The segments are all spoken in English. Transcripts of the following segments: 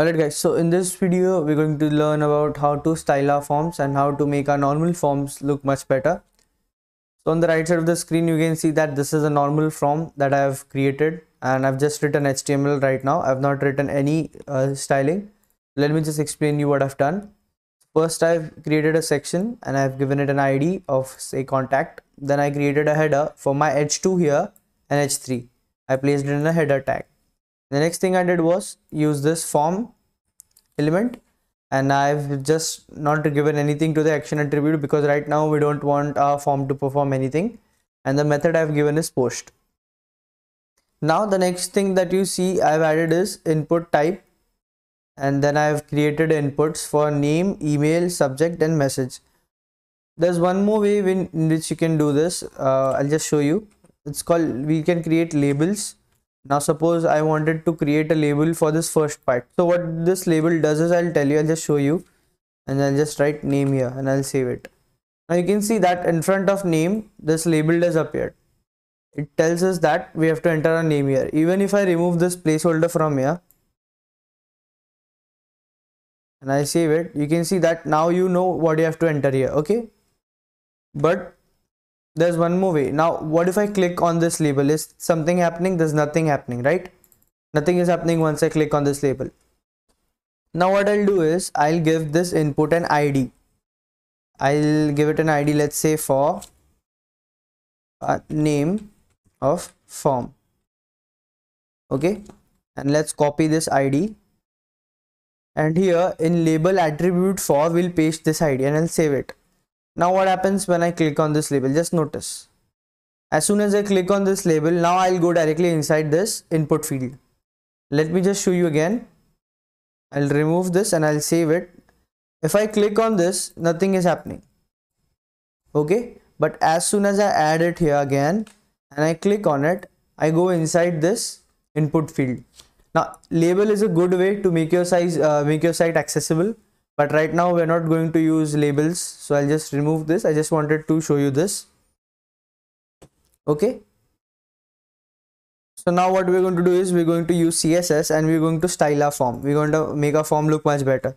alright guys so in this video we're going to learn about how to style our forms and how to make our normal forms look much better so on the right side of the screen you can see that this is a normal form that I have created and I've just written HTML right now I've not written any uh, styling let me just explain you what I've done first I've created a section and I've given it an ID of say contact then I created a header for my h2 here and h3 I placed it in a header tag the next thing i did was use this form element and I've just not given anything to the action attribute because right now we don't want our form to perform anything and the method I've given is post. Now the next thing that you see I've added is input type and then I've created inputs for name, email, subject and message. There's one more way in which you can do this. Uh, I'll just show you. It's called we can create labels now suppose I wanted to create a label for this first part so what this label does is I'll tell you I'll just show you and I'll just write name here and I'll save it now you can see that in front of name this label has appeared. it tells us that we have to enter a name here even if I remove this placeholder from here and I save it you can see that now you know what you have to enter here okay but there's one more way now what if i click on this label is something happening there's nothing happening right nothing is happening once i click on this label now what i'll do is i'll give this input an id i'll give it an id let's say for a uh, name of form okay and let's copy this id and here in label attribute for we'll paste this id and i'll save it now what happens when i click on this label just notice as soon as i click on this label now i'll go directly inside this input field let me just show you again i'll remove this and i'll save it if i click on this nothing is happening okay but as soon as i add it here again and i click on it i go inside this input field now label is a good way to make your size uh, make your site accessible but right now we're not going to use labels so I'll just remove this I just wanted to show you this okay so now what we're going to do is we're going to use CSS and we're going to style our form we're going to make our form look much better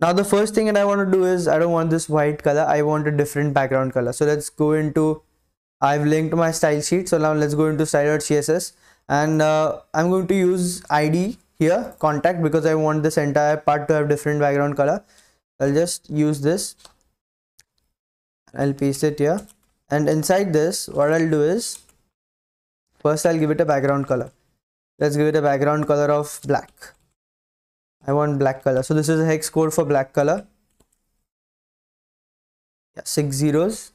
now the first thing that I want to do is I don't want this white color I want a different background color so let's go into I've linked my style sheet so now let's go into style.css and uh, I'm going to use ID here contact because I want this entire part to have different background color I'll just use this I'll paste it here and inside this what I'll do is first I'll give it a background color let's give it a background color of black I want black color so this is a hex code for black color yeah, six zeros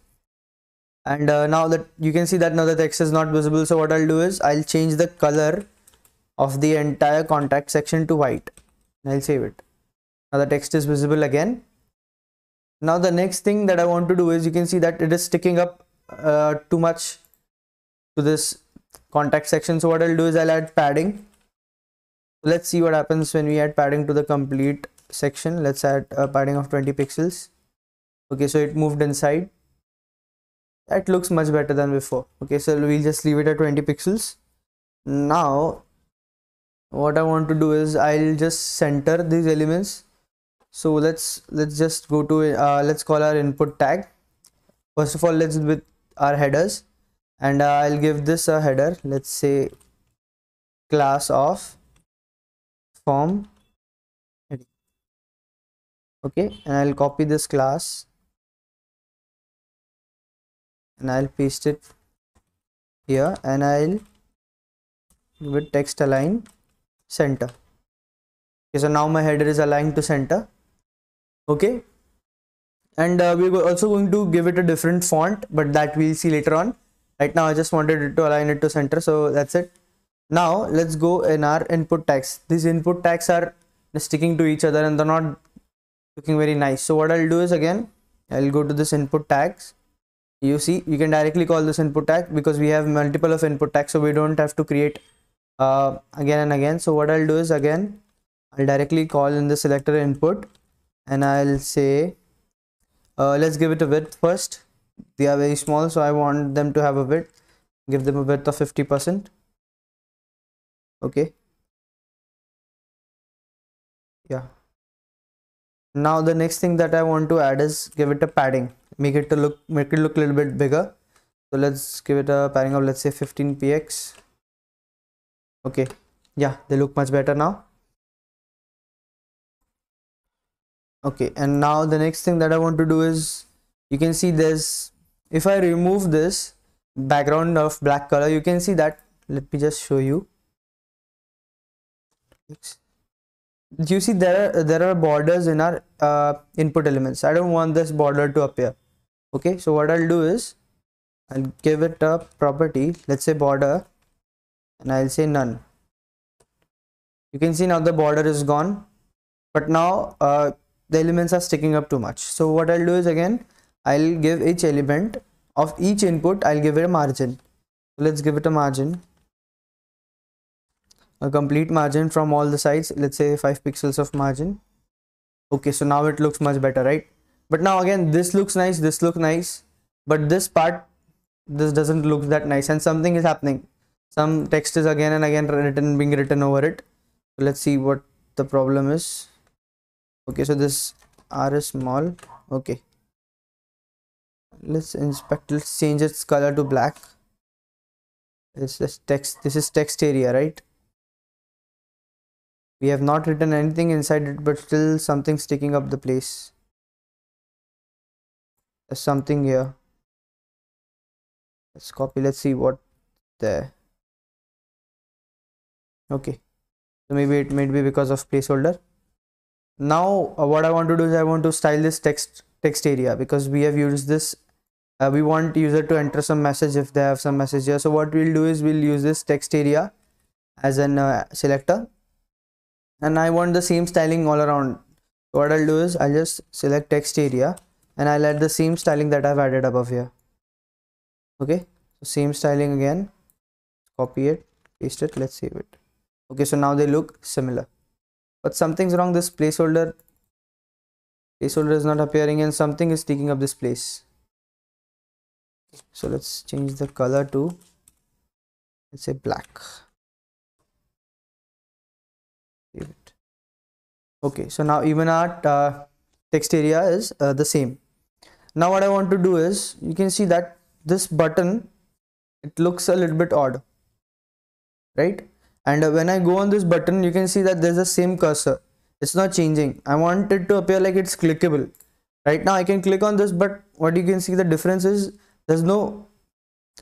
and uh, now that you can see that now the text is not visible so what I'll do is I'll change the color of the entire contact section to white I'll save it now the text is visible again now the next thing that I want to do is you can see that it is sticking up uh, too much to this contact section so what I'll do is I'll add padding let's see what happens when we add padding to the complete section let's add a padding of 20 pixels okay so it moved inside that looks much better than before okay so we'll just leave it at 20 pixels now what I want to do is I'll just center these elements so let's let's just go to uh, let's call our input tag first of all let's with our headers and uh, I'll give this a header let's say class of form heading okay and I'll copy this class and I'll paste it here and I'll with it text align center okay so now my header is aligned to center okay and uh, we're also going to give it a different font but that we'll see later on right now i just wanted to align it to center so that's it now let's go in our input tags these input tags are sticking to each other and they're not looking very nice so what i'll do is again i'll go to this input tags you see you can directly call this input tag because we have multiple of input tags so we don't have to create uh, again and again so what I'll do is again I'll directly call in the selector input and I'll say uh, let's give it a width first they are very small so I want them to have a width give them a width of 50% okay yeah now the next thing that I want to add is give it a padding make it to look make it look a little bit bigger so let's give it a padding of let's say 15px okay yeah they look much better now okay and now the next thing that I want to do is you can see this if I remove this background of black color you can see that let me just show you you see there are, there are borders in our uh, input elements I don't want this border to appear okay so what I'll do is I'll give it a property let's say border and I'll say none you can see now the border is gone but now uh, the elements are sticking up too much so what I'll do is again I'll give each element of each input I'll give it a margin so let's give it a margin a complete margin from all the sides let's say 5 pixels of margin okay so now it looks much better right but now again this looks nice this look nice but this part this doesn't look that nice and something is happening some text is again and again written being written over it so let's see what the problem is okay so this r is small okay let's inspect let's change its color to black this is text this is text area right we have not written anything inside it but still something sticking up the place there's something here let's copy let's see what there okay so maybe it might be because of placeholder now uh, what i want to do is i want to style this text text area because we have used this uh, we want user to enter some message if they have some message here so what we'll do is we'll use this text area as an uh, selector and i want the same styling all around so what i'll do is i'll just select text area and i'll add the same styling that i've added above here okay so same styling again copy it paste it let's save it okay so now they look similar but something's wrong this placeholder placeholder is not appearing and something is taking up this place so let's change the color to let's say black Save it. okay so now even our uh, text area is uh, the same now what i want to do is you can see that this button it looks a little bit odd right and when I go on this button you can see that there's the same cursor it's not changing I want it to appear like it's clickable right now I can click on this but what you can see the difference is there's no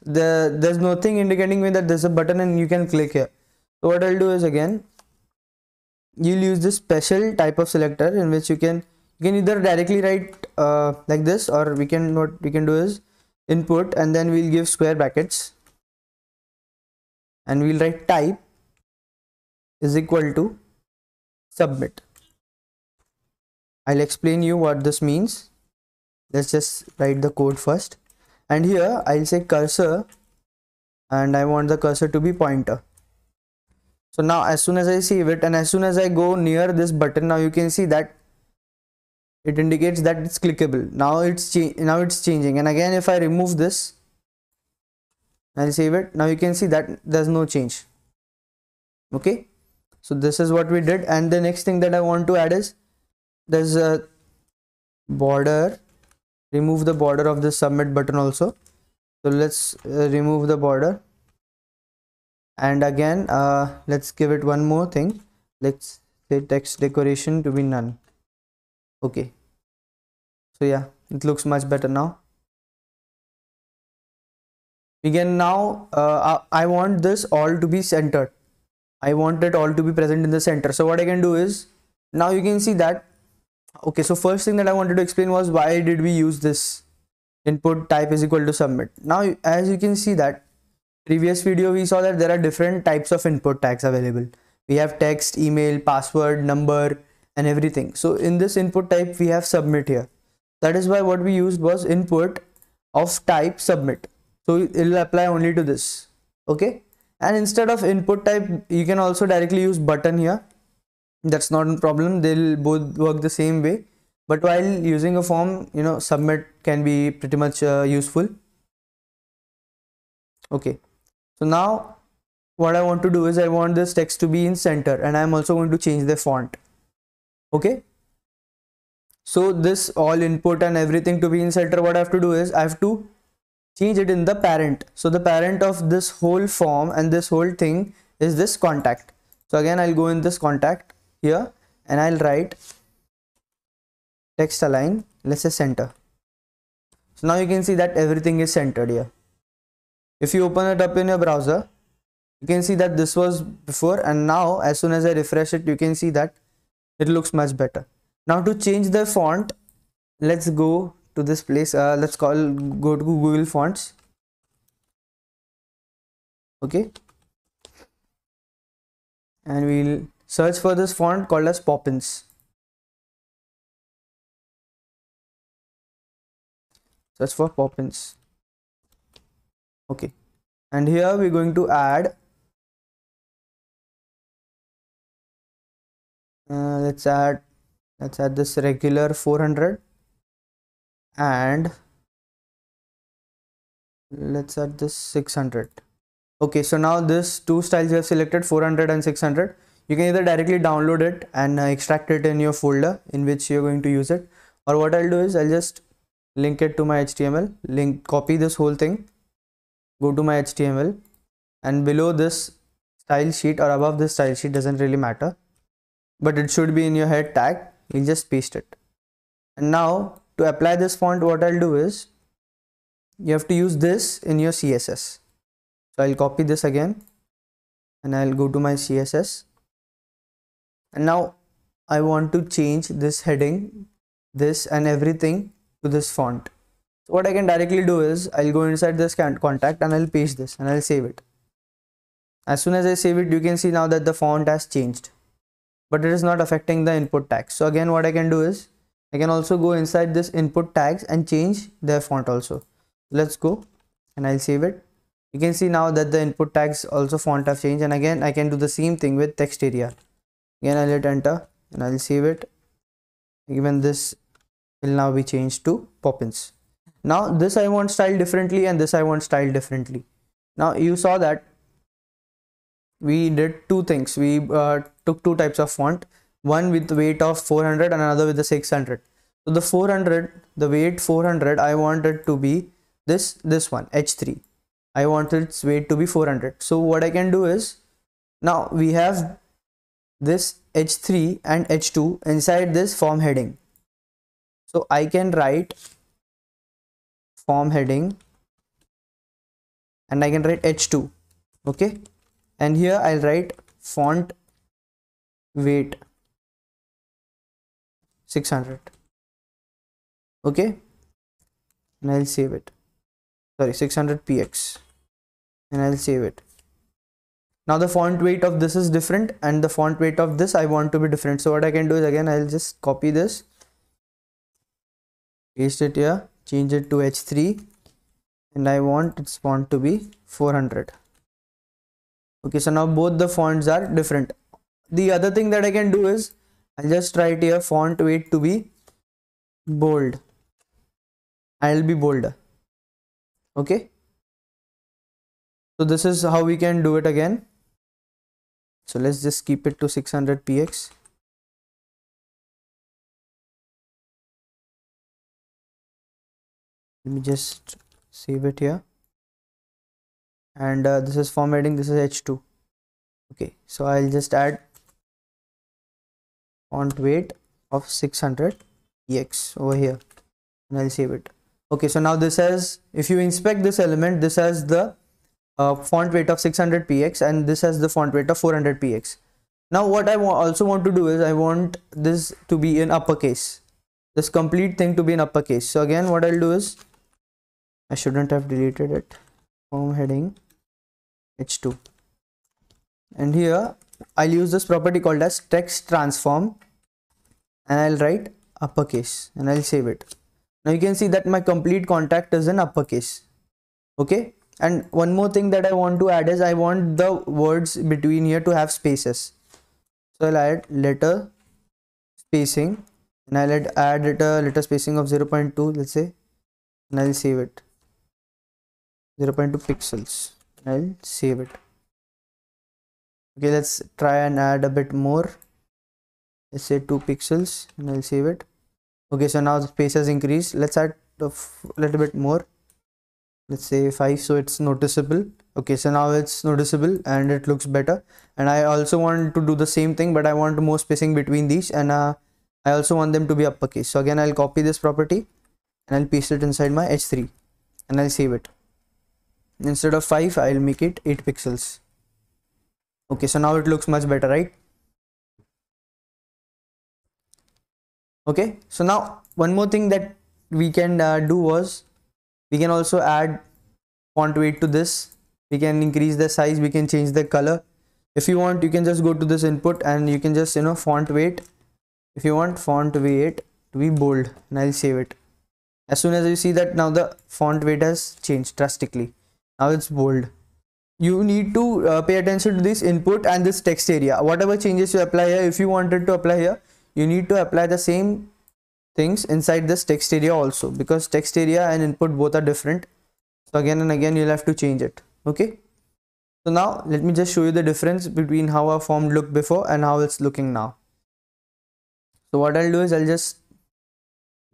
the there's nothing indicating me that there's a button and you can click here so what I'll do is again you'll use this special type of selector in which you can you can either directly write uh, like this or we can what we can do is input and then we'll give square brackets and we'll write type is equal to submit I'll explain you what this means let's just write the code first and here I'll say cursor and I want the cursor to be pointer so now as soon as I save it and as soon as I go near this button now you can see that it indicates that it's clickable now it's now it's changing and again if I remove this I'll save it now you can see that there's no change okay so this is what we did and the next thing that i want to add is there's a border remove the border of the submit button also so let's uh, remove the border and again uh, let's give it one more thing let's say text decoration to be none okay so yeah it looks much better now we can now uh, I want this all to be centered I want it all to be present in the center. So what I can do is, now you can see that, okay, so first thing that I wanted to explain was why did we use this input type is equal to submit. Now, as you can see that previous video, we saw that there are different types of input tags available. We have text, email, password, number, and everything. So in this input type, we have submit here. That is why what we used was input of type submit. So it will apply only to this. Okay and instead of input type you can also directly use button here that's not a problem they'll both work the same way but while using a form you know submit can be pretty much uh, useful okay so now what i want to do is i want this text to be in center and i'm also going to change the font okay so this all input and everything to be in center what i have to do is i have to change it in the parent so the parent of this whole form and this whole thing is this contact so again i'll go in this contact here and i'll write text align let's say center so now you can see that everything is centered here if you open it up in your browser you can see that this was before and now as soon as i refresh it you can see that it looks much better now to change the font let's go to this place uh, let's call go to google fonts okay and we'll search for this font called as poppins search for poppins okay and here we're going to add uh, let's add let's add this regular 400 and let's add this 600 okay so now this two styles you have selected 400 and 600 you can either directly download it and uh, extract it in your folder in which you're going to use it or what I'll do is I'll just link it to my HTML link copy this whole thing go to my HTML and below this style sheet or above this style sheet doesn't really matter but it should be in your head tag you just paste it and now to apply this font what I'll do is you have to use this in your CSS so I'll copy this again and I'll go to my CSS and now I want to change this heading this and everything to this font so what I can directly do is I'll go inside this contact and I'll paste this and I'll save it as soon as I save it you can see now that the font has changed but it is not affecting the input tag so again what I can do is I can also go inside this input tags and change their font also. Let's go and I'll save it. You can see now that the input tags also font have changed and again I can do the same thing with text area. Again I'll hit enter and I'll save it. Even this will now be changed to Poppins. Now this I want style differently and this I want style differently. Now you saw that we did two things. We uh, took two types of font one with weight of 400 and another with the 600 so the 400 the weight 400 i want it to be this this one h3 i want its weight to be 400 so what i can do is now we have this h3 and h2 inside this form heading so i can write form heading and i can write h2 okay and here i'll write font weight 600 okay and I'll save it sorry 600 px and I'll save it now the font weight of this is different and the font weight of this I want to be different so what I can do is again I'll just copy this paste it here change it to h3 and I want its font to be 400 okay so now both the fonts are different the other thing that I can do is I'll just write here font weight to be bold. I'll be bolder. Okay. So this is how we can do it again. So let's just keep it to 600 px. Let me just save it here. And uh, this is formatting, this is h2. Okay, so I'll just add font weight of 600 ex over here and I'll save it okay so now this has if you inspect this element this has the uh, font weight of 600 px and this has the font weight of 400 px now what I also want to do is I want this to be in uppercase this complete thing to be in uppercase so again what I'll do is I shouldn't have deleted it from heading h2 and here I'll use this property called as text transform and I'll write uppercase and I'll save it. Now you can see that my complete contact is in uppercase. Okay. And one more thing that I want to add is I want the words between here to have spaces. So I'll add letter spacing and I'll add it a letter spacing of 0.2 let's say and I'll save it 0.2 pixels I'll save it okay let's try and add a bit more let's say 2 pixels and I'll save it okay so now the space has increased let's add a little bit more let's say 5 so it's noticeable okay so now it's noticeable and it looks better and I also want to do the same thing but I want more spacing between these and uh, I also want them to be uppercase so again I'll copy this property and I'll paste it inside my h3 and I'll save it instead of 5 I'll make it 8 pixels okay so now it looks much better right okay so now one more thing that we can uh, do was we can also add font weight to this we can increase the size we can change the color if you want you can just go to this input and you can just you know font weight if you want font weight to be bold and i'll save it as soon as you see that now the font weight has changed drastically now it's bold you need to uh, pay attention to this input and this text area whatever changes you apply here if you wanted to apply here you need to apply the same things inside this text area also because text area and input both are different so again and again you'll have to change it okay so now let me just show you the difference between how our form looked before and how it's looking now so what i'll do is i'll just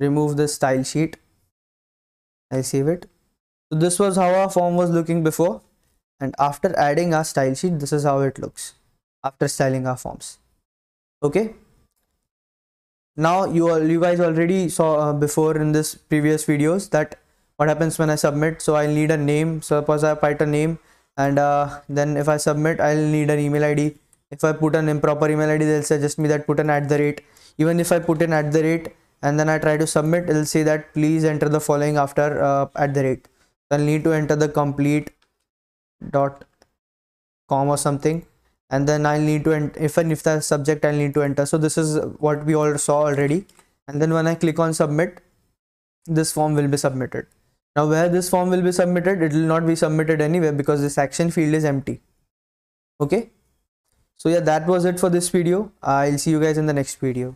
remove the style sheet i save it so this was how our form was looking before and after adding our style sheet this is how it looks after styling our forms okay now you all you guys already saw uh, before in this previous videos that what happens when I submit so I'll need a name suppose I have a name and uh, then if I submit I'll need an email ID if I put an improper email ID they'll suggest me that put an at the rate even if I put an at the rate and then I try to submit it'll say that please enter the following after uh, at the rate I'll need to enter the complete dot com or something and then I'll need to ent- if and if the subject I'll need to enter so this is what we all saw already and then when I click on submit this form will be submitted now where this form will be submitted it will not be submitted anywhere because this action field is empty okay so yeah that was it for this video I'll see you guys in the next video